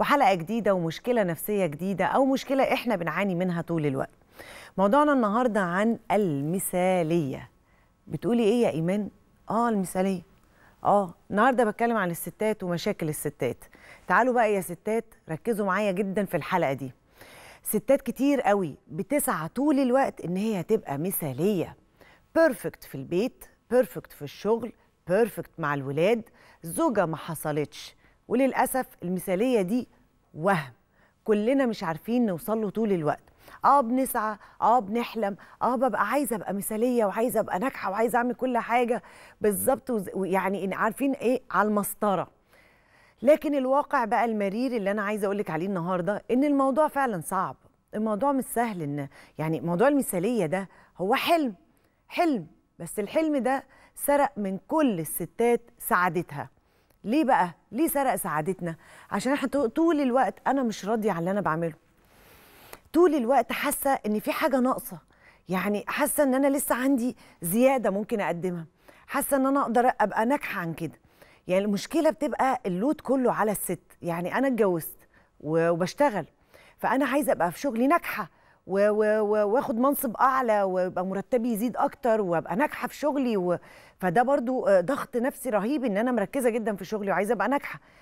وحلقة جديدة ومشكلة نفسية جديدة أو مشكلة إحنا بنعاني منها طول الوقت موضوعنا النهاردة عن المثالية بتقولي إيه يا إيمان؟ آه المثالية آه النهاردة بتكلم عن الستات ومشاكل الستات تعالوا بقى يا ستات ركزوا معايا جدا في الحلقة دي ستات كتير قوي بتسعى طول الوقت إن هي تبقى مثالية بيرفكت في البيت بيرفكت في الشغل بيرفكت مع الولاد زوجة ما حصلتش وللاسف المثاليه دي وهم كلنا مش عارفين نوصل له طول الوقت اه بنسعى اه بنحلم اه ببقى عايزه ابقى مثاليه وعايزه ابقى ناجحه وعايزه اعمل كل حاجه بالظبط ويعني عارفين ايه على المسطره لكن الواقع بقى المرير اللي انا عايزه اقول لك عليه النهارده ان الموضوع فعلا صعب الموضوع مش سهل ان يعني موضوع المثاليه ده هو حلم حلم بس الحلم ده سرق من كل الستات سعادتها ليه بقى ليه سرق سعادتنا عشان احنا طول الوقت انا مش راضيه على اللي انا بعمله طول الوقت حاسه ان في حاجه ناقصه يعني حاسه ان انا لسه عندي زياده ممكن اقدمها حاسه ان انا اقدر ابقى ناجحه عن كده يعني المشكله بتبقى اللود كله على الست يعني انا اتجوزت وبشتغل فانا عايزه ابقى في شغلي ناجحه واخد منصب اعلى ويبقى مرتبي يزيد اكتر وابقى ناجحه في شغلي و... فده برضو آه، ضغط نفسي رهيب ان انا مركزه جدا في شغلي وعايزه ابقى ناجحه